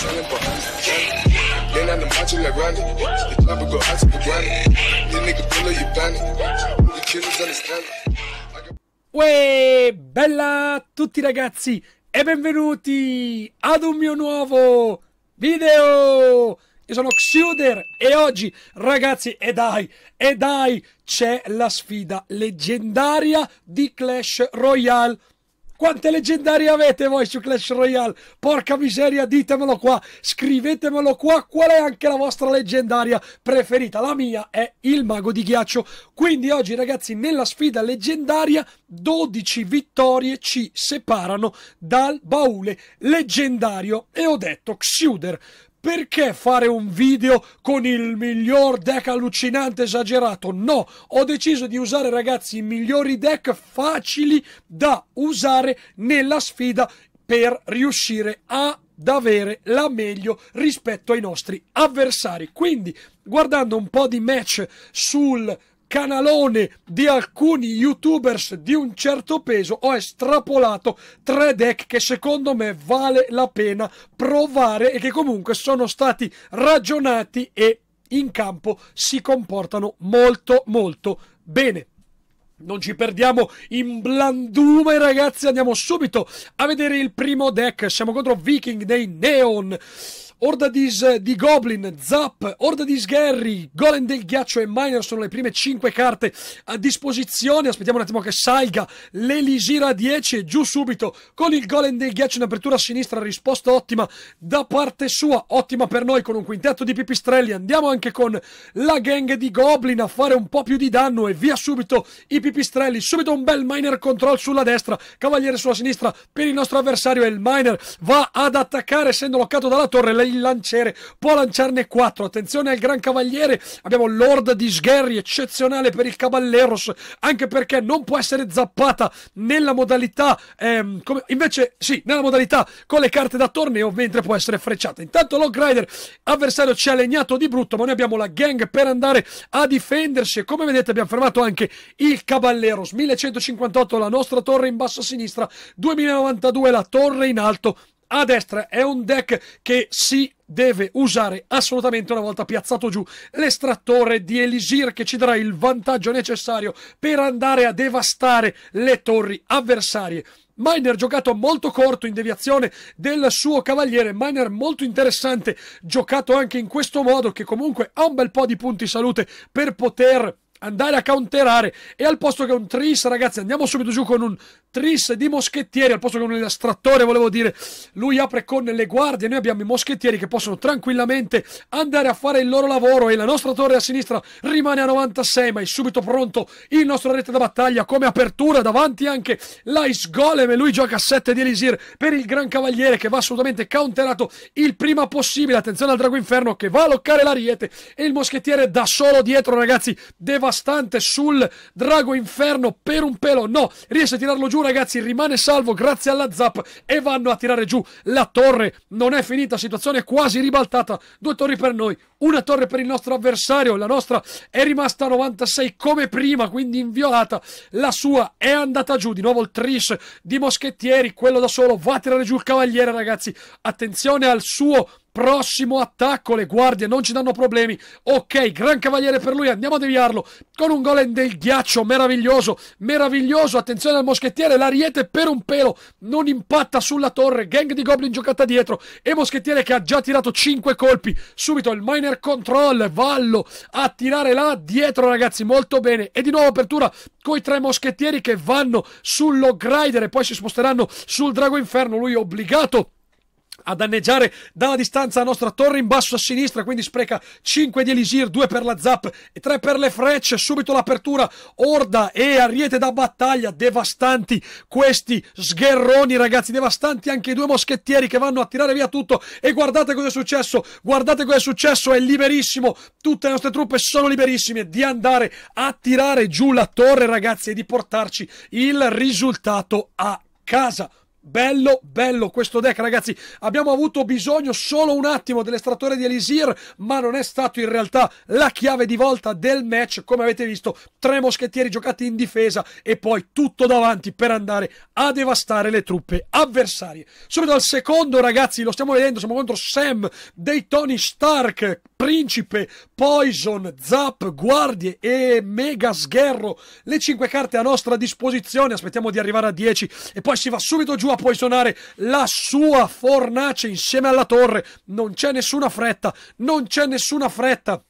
trying to buy. Then I'm watching like Ronnie. The club go out to the grind. This nigga below you banning. The killers understand. Uè, bella a tutti ragazzi e benvenuti ad un mio nuovo video! Io sono Xuder e oggi, ragazzi, e dai, e dai, c'è la sfida leggendaria di Clash Royale quante leggendarie avete voi su Clash Royale? Porca miseria, ditemelo qua, scrivetemelo qua. Qual è anche la vostra leggendaria preferita? La mia è il mago di ghiaccio. Quindi oggi, ragazzi, nella sfida leggendaria, 12 vittorie ci separano dal baule leggendario. E ho detto, Xuder perché fare un video con il miglior deck allucinante esagerato? No, ho deciso di usare ragazzi i migliori deck facili da usare nella sfida per riuscire ad avere la meglio rispetto ai nostri avversari. Quindi, guardando un po' di match sul canalone di alcuni youtubers di un certo peso ho estrapolato tre deck che secondo me vale la pena provare e che comunque sono stati ragionati e in campo si comportano molto molto bene. Non ci perdiamo in blandume, ragazzi. Andiamo subito a vedere il primo deck. Siamo contro Viking dei Neon. Ordadis eh, di Goblin, Zap, Ordadis Gary, Golem del Ghiaccio e Miner sono le prime 5 carte a disposizione. Aspettiamo un attimo che salga l'Elisira 10 e giù subito con il Golem del Ghiaccio in apertura a sinistra. Risposta ottima da parte sua, ottima per noi con un quintetto di pipistrelli. Andiamo anche con la gang di Goblin a fare un po' più di danno e via subito i pipistrelli. Subito un bel Miner control sulla destra, Cavaliere sulla sinistra per il nostro avversario e il Miner va ad attaccare essendo bloccato dalla torre. Lei il lanciere, può lanciarne 4. Attenzione al gran cavaliere, abbiamo Lord di Sgherri, eccezionale per il Caballeros, anche perché non può essere zappata nella modalità, ehm, come, invece sì, nella modalità con le carte da torneo, mentre può essere frecciata. Intanto log rider avversario ci ha legnato di brutto, ma noi abbiamo la gang per andare a difendersi e come vedete abbiamo fermato anche il Caballeros. 1158 la nostra torre in basso a sinistra, 2092 la torre in alto a destra è un deck che si deve usare assolutamente una volta piazzato giù l'estrattore di Elisir che ci darà il vantaggio necessario per andare a devastare le torri avversarie. Miner giocato molto corto in deviazione del suo cavaliere, Miner molto interessante, giocato anche in questo modo che comunque ha un bel po' di punti salute per poter andare a counterare e al posto che un Tris ragazzi andiamo subito giù con un Tris di moschettieri al posto che un estrattore volevo dire lui apre con le guardie noi abbiamo i moschettieri che possono tranquillamente andare a fare il loro lavoro e la nostra torre a sinistra rimane a 96 ma è subito pronto il nostro rete da battaglia come apertura davanti anche l'Ice Golem e lui gioca a 7 di Elisir per il Gran Cavaliere che va assolutamente counterato il prima possibile attenzione al Drago Inferno che va a loccare l'ariete e il moschettiere da solo dietro ragazzi devastante sul Drago Inferno per un pelo no riesce a tirarlo giù giù ragazzi, rimane salvo grazie alla zap e vanno a tirare giù la torre. Non è finita, situazione quasi ribaltata. Due torri per noi, una torre per il nostro avversario. La nostra è rimasta a 96 come prima, quindi inviolata. La sua è andata giù, di nuovo il tris di Moschettieri, quello da solo va a tirare giù il cavaliere ragazzi. Attenzione al suo Prossimo attacco, le guardie non ci danno problemi. Ok, gran cavaliere per lui, andiamo a deviarlo con un golem del ghiaccio meraviglioso, meraviglioso. Attenzione al moschettiere, l'ariete per un pelo non impatta sulla torre. Gang di goblin giocata dietro e moschettiere che ha già tirato 5 colpi. Subito il miner control, Vallo a tirare là dietro, ragazzi, molto bene. E di nuovo apertura con i tre moschettieri che vanno sull'Ogrider e poi si sposteranno sul Drago Inferno. Lui è obbligato a danneggiare dalla distanza la nostra torre in basso a sinistra, quindi spreca 5 di Elisir, 2 per la Zap e 3 per le frecce, subito l'apertura, Orda e Ariete da battaglia, devastanti questi sgherroni ragazzi, devastanti anche i due moschettieri che vanno a tirare via tutto e guardate cosa è successo, guardate cosa è successo, è liberissimo, tutte le nostre truppe sono liberissime di andare a tirare giù la torre ragazzi e di portarci il risultato a casa bello, bello questo deck, ragazzi. Abbiamo avuto bisogno solo un attimo dell'estrattore di Elisir, ma non è stato in realtà la chiave di volta del match. Come avete visto, tre moschettieri giocati in difesa e poi tutto davanti per andare a devastare le truppe avversarie. Subito al secondo, ragazzi, lo stiamo vedendo. Siamo contro Sam dei Tony Stark. Principe, Poison, Zap, Guardie e Mega Sgherro. Le 5 carte a nostra disposizione. Aspettiamo di arrivare a 10 e poi si va subito giù a poisonare la sua fornace insieme alla torre. Non c'è nessuna fretta, non c'è nessuna fretta.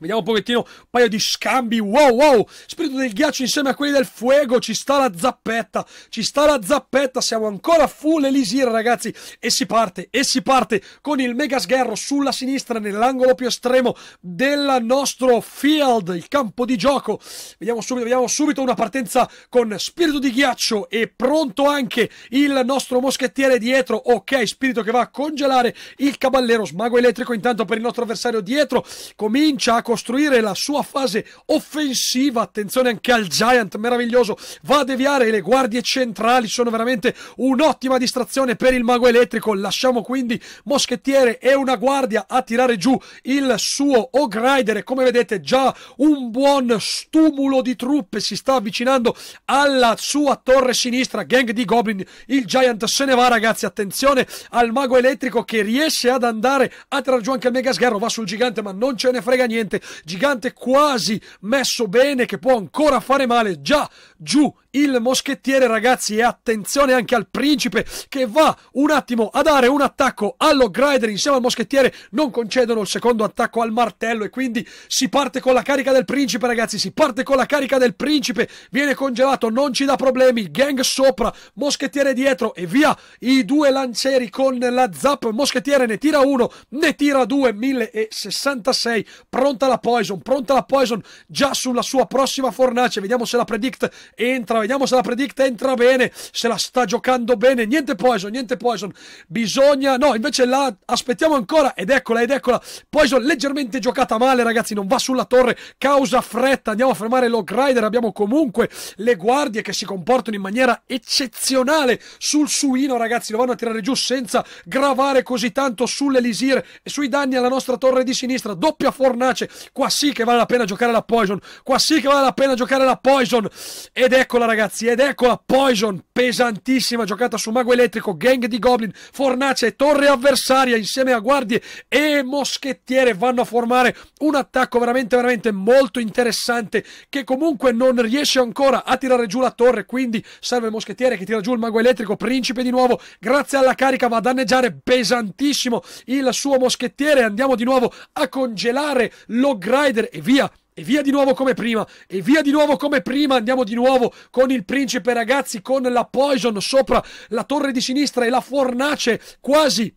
Vediamo un pochettino un paio di scambi. Wow, wow! Spirito del ghiaccio insieme a quelli del fuego. Ci sta la zappetta. Ci sta la zappetta. Siamo ancora full Elisir, ragazzi. E si parte, e si parte con il mega sgherro sulla sinistra nell'angolo più estremo del nostro field, il campo di gioco. Vediamo subito, vediamo subito una partenza con spirito di ghiaccio e pronto anche il nostro moschettiere dietro. Ok, spirito che va a congelare il caballero. Smago elettrico intanto per il nostro avversario dietro. Comincia a costruire la sua fase offensiva. Attenzione anche al Giant, meraviglioso, va a deviare le guardie centrali, sono veramente un'ottima distrazione per il mago elettrico. Lasciamo quindi Moschettiere e una guardia a tirare giù il suo Ogrider e come vedete già un buon stumulo di truppe si sta avvicinando alla sua torre sinistra, gang di Goblin. Il Giant se ne va ragazzi, attenzione al mago elettrico che riesce ad andare a tirar giù anche il mega Sgarro. va sul gigante ma non ce ne frega niente gigante quasi messo bene che può ancora fare male. Già giù il moschettiere ragazzi e attenzione anche al principe che va un attimo a dare un attacco allo Grider insieme al moschettiere non concedono il secondo attacco al martello e quindi si parte con la carica del principe ragazzi si parte con la carica del principe viene congelato non ci dà problemi gang sopra moschettiere dietro e via i due lancieri con la zap moschettiere ne tira uno ne tira due 1066 pronta la poison pronta la poison già sulla sua prossima fornace vediamo se la predict entra, vediamo se la predict entra bene, se la sta giocando bene, niente Poison, niente Poison, bisogna, no, invece la aspettiamo ancora, ed eccola, ed eccola, Poison leggermente giocata male ragazzi, non va sulla torre, causa fretta, andiamo a fermare Rider, abbiamo comunque le guardie che si comportano in maniera eccezionale sul suino ragazzi, lo vanno a tirare giù senza gravare così tanto sull'Elisir e sui danni alla nostra torre di sinistra, doppia fornace, qua sì che vale la pena giocare la Poison, qua sì che vale la pena giocare la Poison, ed eccola ragazzi, ed eccola Poison, pesantissima giocata su Mago Elettrico, gang di Goblin, Fornace, Torre Avversaria insieme a Guardie e Moschettiere vanno a formare un attacco veramente veramente molto interessante che comunque non riesce ancora a tirare giù la torre, quindi serve il Moschettiere che tira giù il Mago Elettrico, Principe di nuovo, grazie alla carica va a danneggiare pesantissimo il suo Moschettiere, andiamo di nuovo a congelare Log Rider e via e via di nuovo come prima, e via di nuovo come prima, andiamo di nuovo con il principe ragazzi, con la Poison sopra la torre di sinistra e la fornace quasi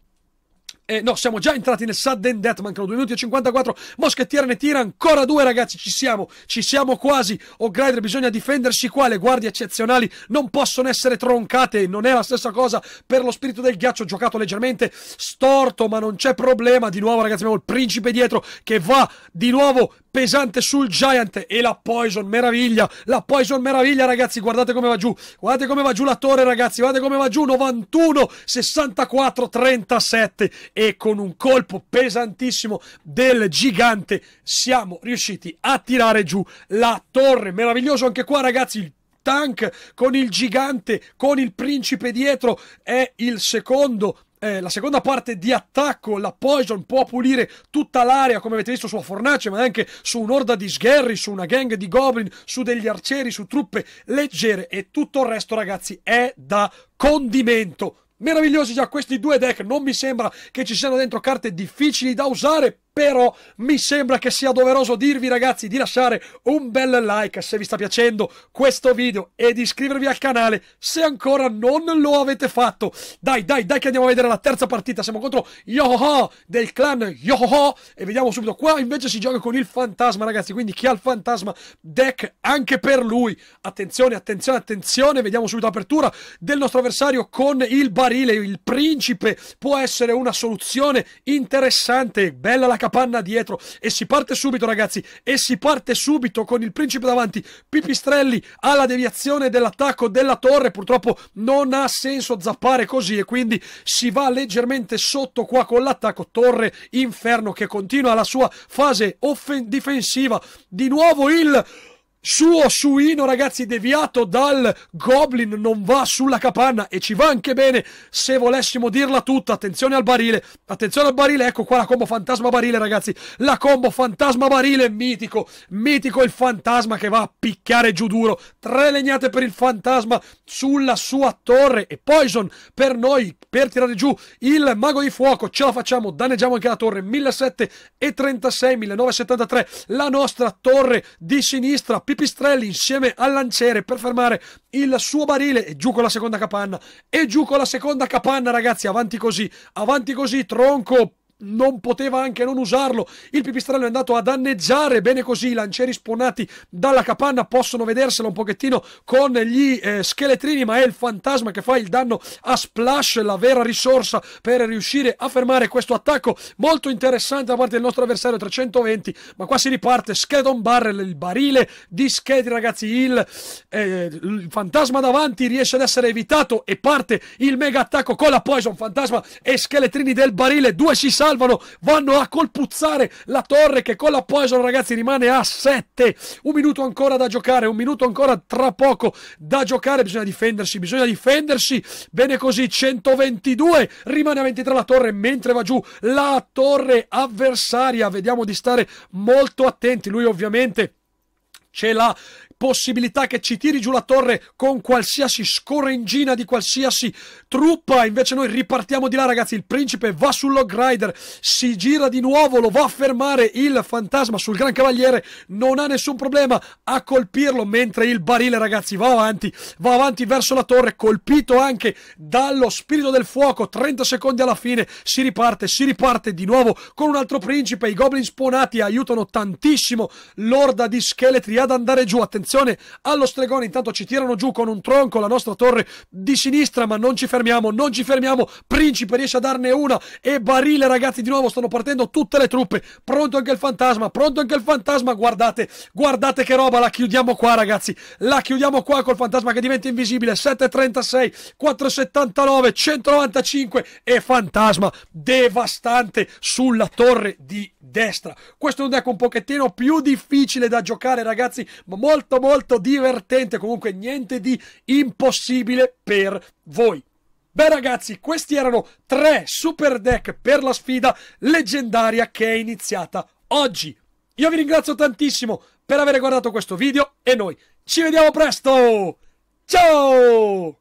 eh, no, siamo già entrati nel sudden death, mancano 2 minuti e 54. Moschettiere ne tira ancora due, ragazzi. Ci siamo, ci siamo quasi. O'Grider bisogna difendersi qua. Le guardie eccezionali non possono essere troncate. Non è la stessa cosa per lo spirito del ghiaccio. Giocato leggermente storto, ma non c'è problema. Di nuovo, ragazzi, abbiamo il principe dietro che va di nuovo pesante sul Giant e la Poison meraviglia, la Poison meraviglia ragazzi, guardate come va giù, guardate come va giù la torre ragazzi, guardate come va giù, 91, 64, 37 e con un colpo pesantissimo del gigante siamo riusciti a tirare giù la torre, meraviglioso anche qua ragazzi, il tank con il gigante, con il principe dietro, è il secondo eh, la seconda parte di attacco, la Poison può pulire tutta l'area, come avete visto sulla fornace, ma anche su un'orda di sgherri, su una gang di goblin, su degli arcieri, su truppe leggere e tutto il resto, ragazzi, è da condimento meravigliosi già questi due deck non mi sembra che ci siano dentro carte difficili da usare però mi sembra che sia doveroso dirvi ragazzi di lasciare un bel like se vi sta piacendo questo video e di iscrivervi al canale se ancora non lo avete fatto dai dai dai che andiamo a vedere la terza partita siamo contro Yohoho del clan Yohoho e vediamo subito qua invece si gioca con il fantasma ragazzi quindi chi ha il fantasma deck anche per lui attenzione attenzione attenzione vediamo subito l'apertura del nostro avversario con il barile il principe può essere una soluzione interessante bella la capanna dietro e si parte subito ragazzi e si parte subito con il principe davanti Pipistrelli alla deviazione dell'attacco della torre purtroppo non ha senso zappare così e quindi si va leggermente sotto qua con l'attacco torre inferno che continua la sua fase difensiva di nuovo il suo suino ragazzi deviato dal goblin non va sulla capanna e ci va anche bene se volessimo dirla tutta attenzione al barile attenzione al barile ecco qua la combo fantasma barile ragazzi la combo fantasma barile mitico mitico il fantasma che va a picchiare giù duro tre legnate per il fantasma sulla sua torre e poison per noi per tirare giù il mago di fuoco ce la facciamo danneggiamo anche la torre 1736 1973 la nostra torre di sinistra Pipistrelli insieme al lanciere per fermare il suo barile e giù con la seconda capanna e giù con la seconda capanna ragazzi avanti così avanti così tronco non poteva anche non usarlo. Il pipistrello è andato a danneggiare bene così. I lancieri spawnati dalla capanna possono vederselo un pochettino con gli eh, scheletrini, ma è il fantasma che fa il danno a Splash, la vera risorsa per riuscire a fermare questo attacco molto interessante da parte del nostro avversario 320. Ma qua si riparte Skeleton Barrel, il barile di scheletri, ragazzi. Il, eh, il fantasma davanti riesce ad essere evitato e parte il mega attacco con la Poison Fantasma e scheletrini del barile. Due si salvano salvano, vanno a colpuzzare la torre che con la Poison ragazzi rimane a 7, un minuto ancora da giocare, un minuto ancora tra poco da giocare, bisogna difendersi, bisogna difendersi, bene così 122, rimane a 23 la torre mentre va giù la torre avversaria, vediamo di stare molto attenti, lui ovviamente ce l'ha possibilità che ci tiri giù la torre con qualsiasi scorrengina di qualsiasi truppa. Invece noi ripartiamo di là, ragazzi. Il principe va sul log rider, si gira di nuovo, lo va a fermare il fantasma sul gran cavaliere. Non ha nessun problema a colpirlo mentre il barile, ragazzi, va avanti, va avanti verso la torre, colpito anche dallo spirito del fuoco. 30 secondi alla fine, si riparte, si riparte di nuovo con un altro principe. I goblin sponati aiutano tantissimo l'orda di scheletri ad andare giù. Attenzione situazione allo stregone. Intanto ci tirano giù con un tronco la nostra torre di sinistra, ma non ci fermiamo, non ci fermiamo. Principe riesce a darne una e barile, ragazzi, di nuovo stanno partendo tutte le truppe. Pronto anche il fantasma, pronto anche il fantasma. Guardate, guardate che roba, la chiudiamo qua, ragazzi. La chiudiamo qua col fantasma che diventa invisibile. 736, 479, 195 e fantasma devastante sulla torre di destra. Questo è un deck un pochettino più difficile da giocare, ragazzi, ma molto molto divertente. Comunque niente di impossibile per voi. Beh ragazzi, questi erano tre super deck per la sfida leggendaria che è iniziata oggi. Io vi ringrazio tantissimo per aver guardato questo video e noi ci vediamo presto! Ciao!